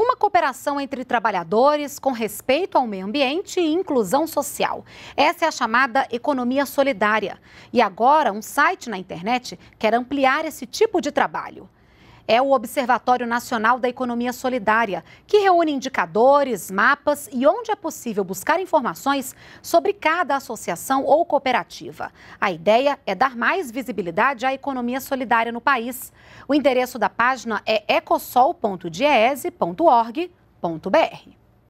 Uma cooperação entre trabalhadores com respeito ao meio ambiente e inclusão social. Essa é a chamada economia solidária. E agora, um site na internet quer ampliar esse tipo de trabalho é o Observatório Nacional da Economia Solidária, que reúne indicadores, mapas e onde é possível buscar informações sobre cada associação ou cooperativa. A ideia é dar mais visibilidade à economia solidária no país. O endereço da página é ecossol.diese.org.br.